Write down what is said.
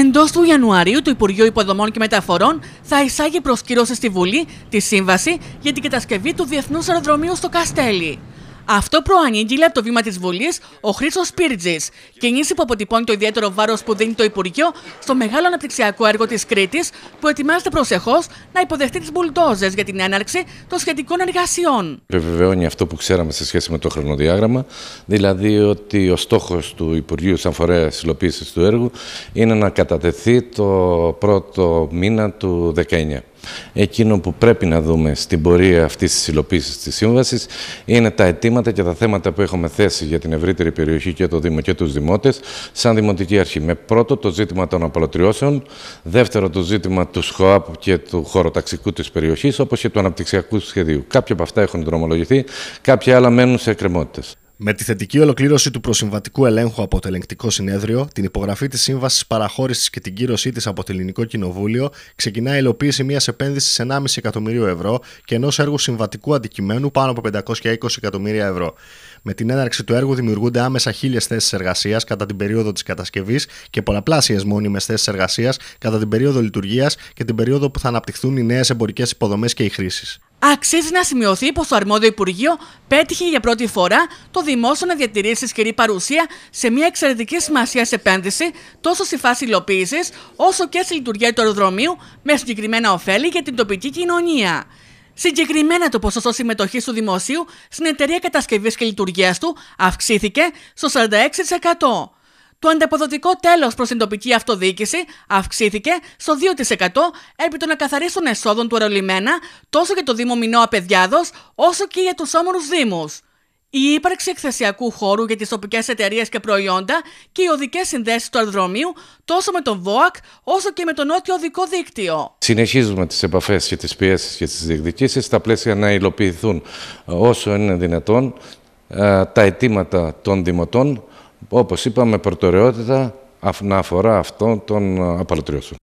Εντός του Ιανουαρίου, το Υπουργείο Υποδομών και Μεταφορών θα εισάγει προ στη Βουλή τη σύμβαση για την κατασκευή του Διεθνούς Αεροδρομίου στο Καστέλι. Αυτό προανήγγειλε από το βήμα της Βουλής ο Χρήσο Πύρτζη, Κινήσει που αποτυπώνει το ιδιαίτερο βάρος που δίνει το Υπουργείο στο μεγάλο αναπτυξιακό έργο της Κρήτης, που ετοιμάζεται προσεχώς να υποδεχτεί τις μπουλντόζες για την έναρξη των σχετικών εργασιών. Επιβεβαιώνει αυτό που ξέραμε σε σχέση με το χρονοδιάγραμμα, δηλαδή ότι ο στόχος του Υπουργείου, σαν φορέας υλοποίησης του έργου, είναι να κατατεθεί το πρώτο μήνα του 19. Εκείνο που πρέπει να δούμε στην πορεία αυτής της υλοποίησης της σύμβασης είναι τα αιτήματα και τα θέματα που έχουμε θέσει για την ευρύτερη περιοχή και το Δήμο και τους Δημότες, σαν Δημοτική Αρχή. Με πρώτο το ζήτημα των απολωτριώσεων, δεύτερο το ζήτημα του ΣΧΟΑΠ και του χωροταξικού της περιοχής, όπως και του αναπτυξιακού σχεδίου. Κάποια από αυτά έχουν δρομολογηθεί, κάποια άλλα μένουν σε εκκρεμότητες. Με τη θετική ολοκλήρωση του προσυμβατικού ελέγχου από το Ελεγκτικό Συνέδριο, την υπογραφή της Σύμβασης Παραχώρησης και την κύρωσή της από το Ελληνικό Κοινοβούλιο, ξεκινά η υλοποίηση μιας επένδυσης 1,5 εκατομμυρίου ευρώ και ενός έργου συμβατικού αντικειμένου πάνω από 520 εκατομμύρια ευρώ. Με την έναρξη του έργου δημιουργούνται άμεσα χίλιες θέσεις εργασίας κατά την περίοδο της κατασκευής και πολλαπλάσιες μόνιμες θέσεις εργασίας κατά την περίοδο λειτουργίας και την περίοδο που θα αναπτυχθούν οι νέες εμπορικές υποδομές και οι χρήσεις. Αξίζει να σημειωθεί πως το αρμόδιο Υπουργείο πέτυχε για πρώτη φορά το δημόσιο να διατηρήσει ισχυρή παρουσία σε μια εξαιρετική σημασία επένδυση τόσο στη φάση υλοποίησης όσο και στη λειτουργία του αεροδρομίου με συγκεκριμένα ωφέλη για την τοπική κοινωνία. Συγκεκριμένα το ποσοστό συμμετοχής του δημοσίου στην εταιρεία κατασκευής και λειτουργίας του αυξήθηκε στο 46%. Το ανταποδοτικό τέλος προς την τοπική αυτοδιοίκηση αυξήθηκε στο 2% επί να καθαρίσουν εσόδων του αερολιμένα τόσο για το Δήμο Μινώα Παιδιάδος όσο και για τους όμορους Δήμους. Η ύπαρξη εκθεσιακού χώρου για τις τοπικές εταιρείες και προϊόντα και οι οδικές συνδέσεις του αεροδρομίου τόσο με τον ΒΟΑΚ όσο και με το νότιο οδικό δίκτυο. Συνεχίζουμε τις επαφές και τις πιέσεις και τις διεκδικήσεις στα πλαίσια να υλοποιηθούν ε, όσο είναι δυνατόν ε, τα αιτήματα των δημοτών, όπως είπαμε, προτεραιότητα να αφορά αυτόν τον ε, απαλωτριώσεων.